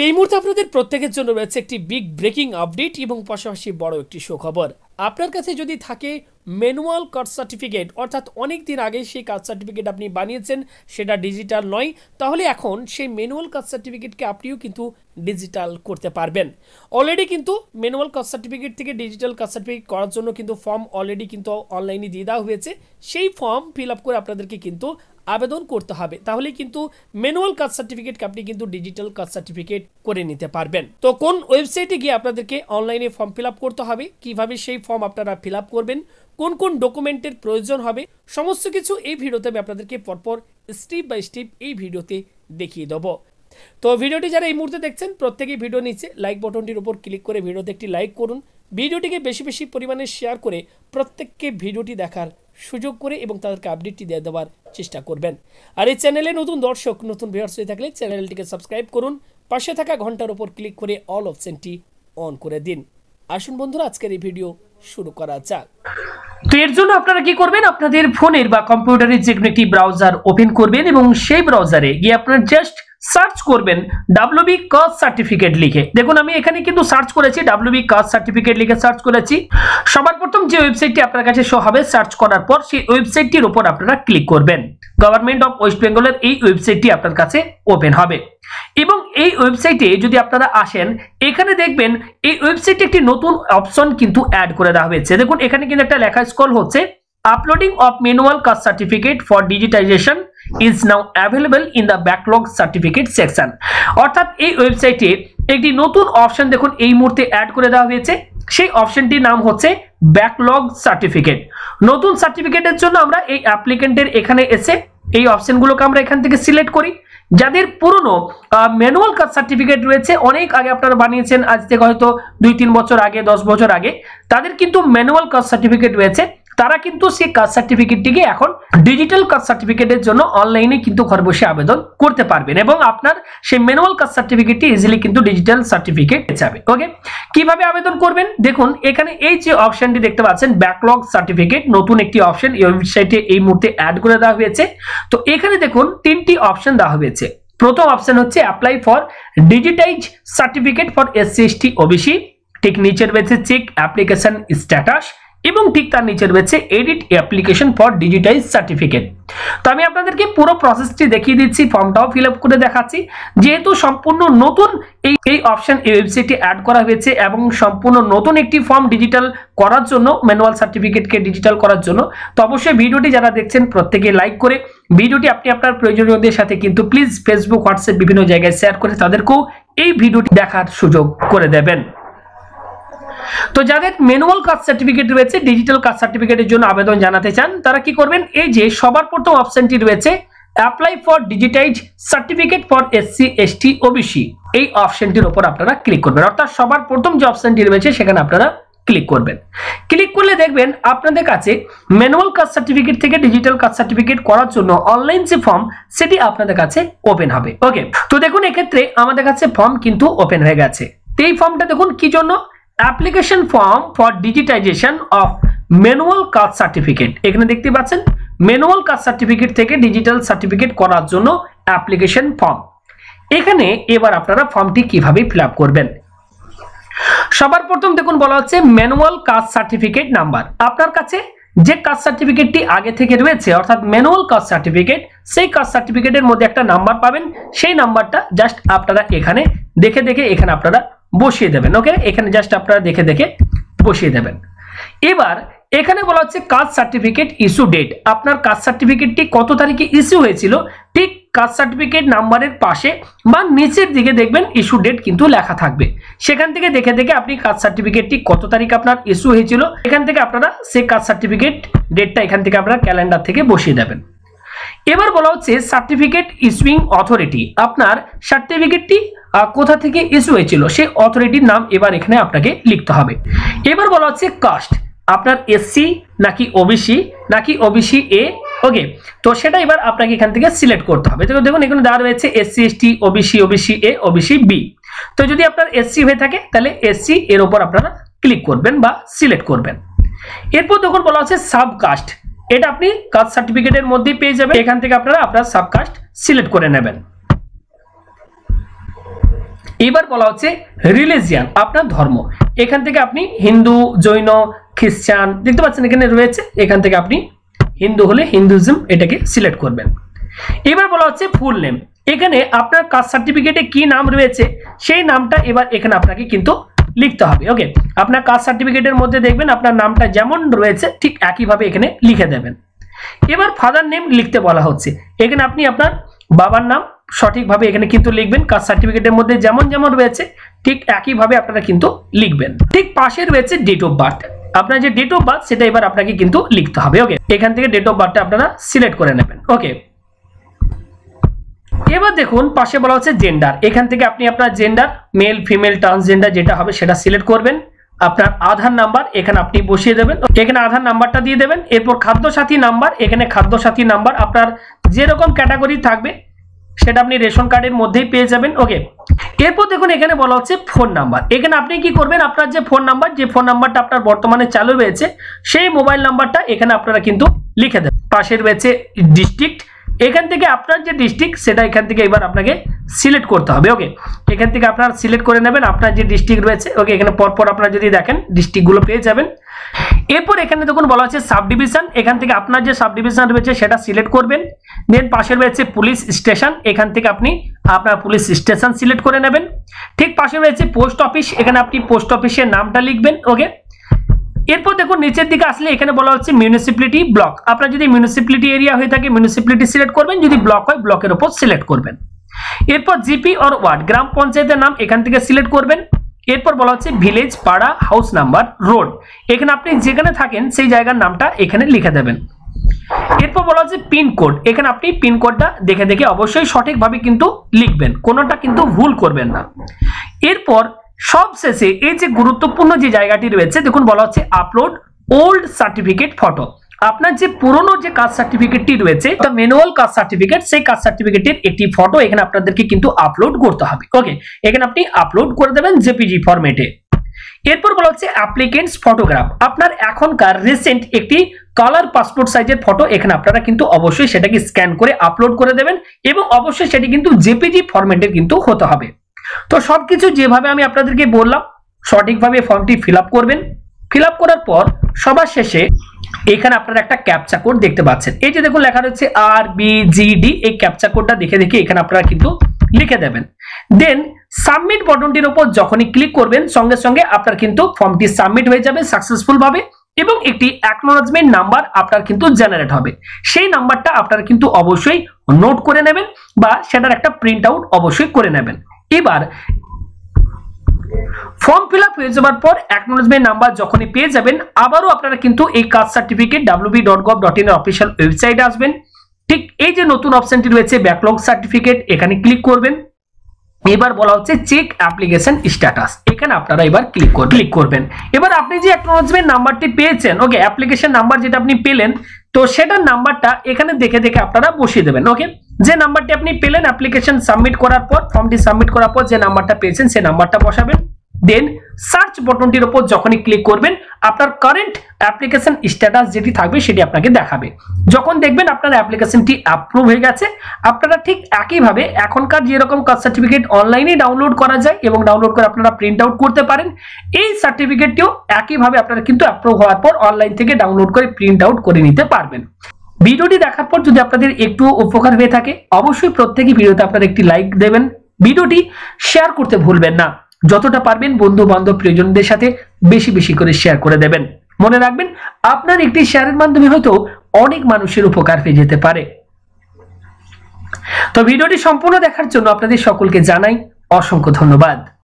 তো এই মুহূর্তে আপনাদের প্রত্যেকের জন্য রয়েছে একটি বিগ ব্রেকিং আপডেট এবং পাশাপাশি বড় একটি সুখবর আপনার কাছে যদি থাকে ম্যানুয়াল কাস্ট সার্টিফিকেট অর্থাৎ অনেক দিন আগে সেই কাস্ট সার্টিফিকেট আপনি বানিয়েছেন সেটা ডিজিটাল নয় তাহলে এখন সেই ম্যানুয়াল কাস্ট সার্টিফিকেটকে আপনিও কিন্তু ডিজিটাল করতে পারবেন অলরেডি কিন্তু ম্যানুয়াল কাস্ট সার্টিফিকেট থেকে ডিজিটাল কাস্ট সার্টিফিকেট করার জন্য কিন্তু ফর্ম অলরেডি কিন্তু অনলাইনে দিয়ে দেওয়া হয়েছে সেই ফর্ম ফিল আপ করে আপনাদেরকে কিন্তু আবেদন করতে হবে তাহলে কিন্তু ম্যানুয়াল কাস্ট সার্টিফিকেটকে আপনি কিন্তু ডিজিটাল কাস্ট সার্টিফিকেট করে নিতে পারবেন তো কোন ওয়েবসাইটে গিয়ে আপনাদেরকে অনলাইনে ফর্ম ফিল করতে হবে কিভাবে সেই ফর্ম আপনারা ফিল করবেন কোন কোন ডকুমেন্টের প্রয়োজন হবে সমস্ত কিছু এই ভিডিওতে আমি আপনাদেরকে পরপর স্টেপ বাই স্টেপ এই ভিডিওতে দেখিয়ে দেবো তো ভিডিওটি যারা এই মুহূর্তে দেখছেন প্রত্যেকেই ভিডিও নিচে লাইক বটনটির উপর ক্লিক করে ভিডিওতে একটি লাইক করুন ভিডিওটিকে বেশি বেশি পরিমাণে শেয়ার করে প্রত্যেককে ভিডিওটি দেখার সুযোগ করে এবং তাদেরকে আপডেটটি দিয়ে দেওয়ার চেষ্টা করবেন আর এই চ্যানেলে নতুন দর্শক নতুন ভিউয়ার্স হয়ে থাকলে চ্যানেলটিকে সাবস্ক্রাইব করুন পাশে থাকা ঘন্টার উপর ক্লিক করে অল অপশনটি অন করে দিন আসুন বন্ধুরা আজকের এই ভিডিও শুরু করা যাক তো এর জন্য আপনারা কি করবেন আপনাদের ফোনের বা কম্পিউটারের যে কোনো একটি ব্রাউজার ওপেন করবেন এবং সেই ব্রাউজারে গিয়ে আপনার জাস্ট সার্চ করবেন বি কাস্ট সার্টিফিকেট লিখে দেখুন আমি এখানে কিন্তু সার্চ করেছি বি কাস্ট সার্টিফিকেট লিখে সার্চ করেছি সবার প্রথম যে ওয়েবসাইটটি আপনার কাছে শো হবে সার্চ করার পর সেই ওয়েবসাইটটির উপর আপনারা ক্লিক করবেন গভর্নমেন্ট অফ ওয়েস্ট বেঙ্গলের এই ওয়েবসাইটটি আপনার কাছে ওপেন হবে এবং এই ওয়েবসাইটে যদি আপনারা আসেন এখানে দেখবেন এই ওয়েবসাইটে একটি নতুন অপশন কিন্তু অ্যাড করে দেওয়া হয়েছে দেখুন এখানে কিন্তু একটা লেখা স্কল হচ্ছে uploading of manual caste certificate for digitization is now available in the backlog certificate section অর্থাৎ এই ওয়েবসাইটে একটি নতুন অপশন দেখুন এই মুহূর্তে অ্যাড করে দেওয়া হয়েছে সেই অপশনটির নাম হচ্ছে ব্যাকলগ সার্টিফিকেট নতুন সার্টিফিকেটের জন্য আমরা এই অ্যাপ্লিকেন্টের এখানে এসে এই অপশনগুলোকে আমরা এখান থেকে সিলেক্ট করি যাদের পুরনো ম্যানুয়াল কাজ সার্টিফিকেট রয়েছে অনেক আগে আপনারা বানিয়েছেন আজ থেকে হয়তো দুই তিন বছর আগে দশ বছর আগে তাদের কিন্তু ম্যানুয়াল কাজ সার্টিফিকেট রয়েছে তারা কিন্তু সেই কাস্ট সার্টিফিকেটটিকে এখন ডিজিটাল কাস্ট সার্টিফিকেটের জন্য অনলাইনে কিন্তু ঘর বসে আবেদন করতে পারবেন এবং আপনার সেই ম্যানুয়াল কাস্ট সার্টিফিকেটটি ইজিলি কিন্তু ডিজিটাল সার্টিফিকেট যাবে ওকে কিভাবে আবেদন করবেন দেখুন এখানে এই যে অপশনটি দেখতে পাচ্ছেন ব্যাকলগ সার্টিফিকেট নতুন একটি অপশন এই ওয়েবসাইটে এই মুহূর্তে অ্যাড করে দেওয়া হয়েছে তো এখানে দেখুন তিনটি অপশন দেওয়া হয়েছে প্রথম অপশন হচ্ছে apply for digitise certificate for SC ST OBC ঠিক নিচের রয়েছে চেক অ্যাপ্লিকেশন স্ট্যাটাস এবং ঠিক তার নিচে রয়েছে edit application for digitise certificate তো আমি আপনাদেরকে পুরো প্রসেসটি দেখিয়ে দিচ্ছি ফর্মটাও ফিল করে দেখাচ্ছি যেহেতু সম্পূর্ণ নতুন এই এই অপশান এই ওয়েবসাইটে অ্যাড করা হয়েছে এবং সম্পূর্ণ নতুন একটি ফর্ম ডিজিটাল করার জন্য ম্যানুয়াল সার্টিফিকেটকে ডিজিটাল করার জন্য তো অবশ্যই ভিডিওটি যারা দেখছেন প্রত্যেকে লাইক করে ভিডিওটি আপনি আপনার প্রয়োজনীয়দের সাথে কিন্তু প্লিজ ফেসবুক হোয়াটসঅ্যাপ বিভিন্ন জায়গায় শেয়ার করে তাদেরকেও এই ভিডিওটি দেখার সুযোগ করে দেবেন তো যাদের ম্যানুয়াল কাস্ট সার্টিফিকেট রয়েছে ডিজিটাল কাস্ট সার্টিফিকেটের জন্য আবেদন জানাতে চান তারা কি করবেন এই যে সবার প্রথম অপশনটি রয়েছে apply for digitise certificate for SC ST OBC এই অপশনটির ওপর আপনারা ক্লিক করবেন অর্থাৎ সবার প্রথম যে অপশনটি রয়েছে সেখানে আপনারা ক্লিক করবেন ক্লিক করলে দেখবেন আপনাদের কাছে ম্যানুয়াল কাস্ট সার্টিফিকেট থেকে ডিজিটাল কাস্ট সার্টিফিকেট করার জন্য অনলাইন যে ফর্ম সেটি আপনাদের কাছে ওপেন হবে ওকে তো দেখুন এক্ষেত্রে আমাদের কাছে ফর্ম কিন্তু ওপেন হয়ে গেছে এই ফর্মটা দেখুন কি জন্য application form for digitization of manual caste certificate এখানে দেখতে পাচ্ছেন ম্যানুয়াল কাস্ট সার্টিফিকেট থেকে ডিজিটাল সার্টিফিকেট করার জন্য অ্যাপ্লিকেশন ফর্ম এখানে এবার আপনারা ফর্মটি কিভাবে ফিল করবেন সবার প্রথম দেখুন বলা হচ্ছে ম্যানুয়াল কাস্ট সার্টিফিকেট নাম্বার আপনার কাছে যে কাস্ট সার্টিফিকেটটি আগে থেকে রয়েছে অর্থাৎ ম্যানুয়াল কাস্ট সার্টিফিকেট সেই কাস্ট সার্টিফিকেটের মধ্যে একটা নাম্বার পাবেন সেই নাম্বারটা জাস্ট আপনারা এখানে দেখে দেখে এখানে আপনারা বসিয়ে দেবেন ওকে এখানে জাস্ট আপনারা দেখে দেখে বসিয়ে দেবেন এবার এখানে বলা হচ্ছে কাস্ট সার্টিফিকেট ইস্যু ডেট আপনার কাস্ট সার্টিফিকেটটি কত তারিখে ইস্যু হয়েছিল ঠিক কাস্ট সার্টিফিকেট নাম্বারের পাশে বা নিচের দিকে দেখবেন ইস্যু ডেট কিন্তু লেখা থাকবে সেখান থেকে দেখে দেখে আপনি কাস্ট সার্টিফিকেটটি কত তারিখে আপনার ইস্যু হয়েছিল এখান থেকে আপনারা সে কাস্ট সার্টিফিকেট ডেটটা এখান থেকে আপনারা ক্যালেন্ডার থেকে বসিয়ে দেবেন এবার বলা হচ্ছে সার্টিফিকেট ইস্যুইং অথরিটি আপনার সার্টিফিকেটটি কোথা থেকে ইস্যু হয়েছিল সেই অথরিটির নাম এবার এখানে আপনাকে লিখতে হবে এবার বলা হচ্ছে কাস্ট আপনার এসসি নাকি ওবিসি নাকি ওবিসি এ ওকে তো সেটা এবার আপনাকে এখান থেকে সিলেক্ট করতে হবে তো দেখুন এখানে দেওয়া রয়েছে SC ST OBC OBC A OBC B তো যদি আপনার এসসি হয়ে থাকে তাহলে এসসি এর ওপর আপনারা ক্লিক করবেন বা সিলেক্ট করবেন এরপর তখন বলা হচ্ছে সাবকাস্ট এটা আপনি কাস্ট সার্টিফিকেটের মধ্যেই পেয়ে যাবেন এখান থেকে আপনারা আপনার সাবকাস্ট সিলেক্ট করে নেবেন এবার বলা হচ্ছে রিলিজিয়ান আপনার ধর্ম এখান থেকে আপনি হিন্দু জৈন খ্রিস্টান দেখতে পাচ্ছেন এখানে রয়েছে এখান থেকে আপনি হিন্দু হলে হিন্দুজম এটাকে সিলেক্ট করবেন এবার বলা হচ্ছে ফুল নেম এখানে আপনার কাস্ট সার্টিফিকেটে কি নাম রয়েছে সেই নামটা এবার এখানে আপনাকে কিন্তু লিখতে হবে ওকে আপনার কাস্ট সার্টিফিকেটের মধ্যে দেখবেন আপনার নামটা যেমন রয়েছে ঠিক একইভাবে এখানে লিখে দেবেন এবার ফাদার নেম লিখতে বলা হচ্ছে এখানে আপনি আপনার বাবার নাম সঠিকভাবে এখানে কিন্তু লিখবেন কাস্ট সার্টিফিকেটের মধ্যে যেমন যেমন রয়েছে ঠিক একইভাবে আপনারা কিন্তু লিখবেন ঠিক পাশে রয়েছে ডেট অফ বার্থ আপনার যে ডেট অফ বার্থ সেটা এবার আপনাকে কিন্তু লিখতে হবে ওকে এখান থেকে ডেট অফ বার্থটা আপনারা সিলেক্ট করে নেবেন ওকে এবার দেখুন পাশে বলা হচ্ছে জেন্ডার এখান থেকে আপনি আপনার জেন্ডার মেল ফিমেল ট্রান্সজেন্ডার যেটা হবে সেটা সিলেক্ট করবেন আপনার আধার নাম্বার এখানে আপনি বসিয়ে দেবেন এখানে আধার নাম্বারটা দিয়ে দেবেন এরপর খাদ্যসাথী নাম্বার এখানে খাদ্যসাথী নাম্বার আপনার যেরকম ক্যাটাগরি থাকবে সেটা আপনি রেশন কার্ডের মধ্যেই পেয়ে যাবেন ওকে এরপর দেখুন এখানে বলা হচ্ছে ফোন নাম্বার এখানে আপনি কি করবেন আপনার যে ফোন নাম্বার যে ফোন নাম্বারটা আপনার বর্তমানে চালু রয়েছে সেই মোবাইল নাম্বারটা এখানে আপনারা কিন্তু লিখে দেবেন পাশের রয়েছে ডিস্ট্রিক্ট এখান থেকে আপনার যে ডিস্ট্রিক্ট সেটা এখান থেকে এবার আপনাকে সিলেক্ট করতে হবে ওকে এখান থেকে আপনার সিলেক্ট করে নেবেন আপনার যে ডিস্ট্রিক্ট রয়েছে ওকে এখানে পরপর আপনারা যদি দেখেন ডিস্ট্রিক্টগুলো পেয়ে যাবেন এরপর এখানে দেখুন বলা হচ্ছে সাব ডিভিশন এখান থেকে আপনার যে সাব ডিভিশন রয়েছে সেটা সিলেক্ট করবেন দেন পাশে রয়েছে পুলিশ স্টেশন এখান থেকে আপনি আপনার পুলিশ স্টেশন সিলেক্ট করে নেবেন ঠিক পাশে রয়েছে পোস্ট অফিস এখানে আপনি পোস্ট অফিসের নামটা লিখবেন ওকে এরপর দেখুন নিচের দিকে আসলে এখানে বলা হচ্ছে মিউনিসিপ্যালিটি ব্লক আপনার যদি মিউনিসিপ্যালিটি এরিয়া হয়ে থাকে মিউনিসিপ্যালিটি সিলেক্ট করবেন যদি ব্লক হয় ব্লকের ওপর সিলেক্ট করবেন এরপর জিপি অর ওয়ার্ড গ্রাম পঞ্চায়েতের নাম এখান থেকে সিলেক্ট করবেন এরপর বলা হচ্ছে ভিলেজ পাড়া হাউস নাম্বার রোড এখানে আপনি যেখানে থাকেন সেই জায়গার নামটা এখানে লিখে দেবেন এরপর বলা হচ্ছে পিনকোড এখানে আপনি পিনকোডটা দেখে দেখে অবশ্যই সঠিকভাবে কিন্তু লিখবেন কোনোটা কিন্তু ভুল করবেন না এরপর সবশেষে এই যে গুরুত্বপূর্ণ যে জায়গাটি রয়েছে দেখুন বলা হচ্ছে আপলোড ওল্ড সার্টিফিকেট ফটো আপনার যে পুরনো যে কাস্ট সার্টিফিকেটটি রয়েছে তা ম্যানুয়াল কাস্ট সার্টিফিকেট সেই কাস্ট সার্টিফিকেটের একটি ফটো এখানে আপনাদেরকে কিন্তু আপলোড করতে হবে ওকে এখানে আপনি আপলোড করে দেবেন জেপিজি ফরম্যাটে এরপর বলা হচ্ছে অ্যাপ্লিকেন্টস ফটোগ্রাফ আপনার এখনকার রিসেন্ট একটি কালার পাসপোর্ট সাইজের ফটো এখানে আপনারা কিন্তু অবশ্যই সেটাকে স্ক্যান করে আপলোড করে দেবেন এবং অবশ্যই সেটি কিন্তু জেপিজি ফরম্যাটের কিন্তু হতে হবে তো সব কিছু যেভাবে আমি আপনাদেরকে বললাম সঠিকভাবে ফর্মটি ফিল করবেন ফিল করার পর সবার শেষে এখানে আপনারা একটা ক্যাপচা কোড দেখতে পাচ্ছেন এই যে দেখুন লেখা রয়েছে আর বি জি ডি এই ক্যাপচা কোডটা দেখে দেখে এখানে আপনারা কিন্তু লিখে দেবেন দেন সাবমিট বটনটির উপর যখনই ক্লিক করবেন সঙ্গে সঙ্গে আপনার কিন্তু ফর্মটি সাবমিট হয়ে যাবে সাকসেসফুলভাবে এবং একটি অ্যাকনোলজমেন্ট নাম্বার আপনার কিন্তু জেনারেট হবে সেই নাম্বারটা আপনারা কিন্তু অবশ্যই নোট করে নেবেন বা সেটার একটা প্রিন্ট আউট অবশ্যই করে নেবেন এবার ফর্ম ফিল আপ হয়ে যাওয়ার পর অ্যাকনোলেজমেন্ট নাম্বার যখনই পেয়ে যাবেন আবারও আপনারা কিন্তু এই caste certificate WB dot gov dot in এর অফিসিয়াল ওয়েবসাইটে আসবেন ঠিক এই যে নতুন অপশনটি রয়েছে ব্যাকলগ সার্টিফিকেট এখানে ক্লিক করবেন এবার বলা হচ্ছে চেক অ্যাপ্লিকেশন স্ট্যাটাস এখানে আপনারা এবার ক্লিক করবেন ক্লিক করবেন এবার আপনি যে অ্যাকনোলেজমেন্ট নাম্বারটি পেয়েছেন ওকে অ্যাপ্লিকেশন নাম্বার যেটা আপনি পেলেন তো সেটার নাম্বারটা এখানে দেখে দেখে আপনারা বসিয়ে দেবেন ওকে যে নাম্বারটি আপনি পেলেন অ্যাপ্লিকেশন সাবমিট করার পর ফর্মটি সাবমিট করার পর যে নাম্বারটা পেয়েছেন সেই নাম্বারটা বসাবেন দেন সার্চ বটনটির ওপর যখনই ক্লিক করবেন আপনার কারেন্ট অ্যাপ্লিকেশন স্ট্যাটাস যেটি থাকবে সেটি আপনাকে দেখাবে যখন দেখবেন আপনার অ্যাপ্লিকেশনটি অ্যাপ্রুভ হয়ে গেছে আপনারা ঠিক একইভাবে এখনকার যেরকম কাস্ট সার্টিফিকেট অনলাইনে ডাউনলোড করা যায় এবং ডাউনলোড করে আপনারা প্রিন্ট আউট করতে পারেন এই সার্টিফিকেটটিও একইভাবে আপনারা কিন্তু অ্যাপ্রুভ হওয়ার পর অনলাইন থেকে ডাউনলোড করে প্রিন্ট আউট করে নিতে পারবেন ভিডিওটি দেখার পর যদি আপনাদের একটু উপকার হয়ে থাকে অবশ্যই প্রত্যেকই ভিডিওতে আপনারা একটি লাইক দেবেন ভিডিওটি শেয়ার করতে ভুলবেন না যতটা পারবেন বন্ধু বান্ধব প্রিয়জনদের সাথে বেশি বেশি করে শেয়ার করে দেবেন মনে রাখবেন আপনার একটি শেয়ারের মাধ্যমে হয়তো অনেক মানুষের উপকার পেয়ে যেতে পারে তো ভিডিওটি সম্পূর্ণ দেখার জন্য আপনাদের সকলকে জানাই অসংখ্য ধন্যবাদ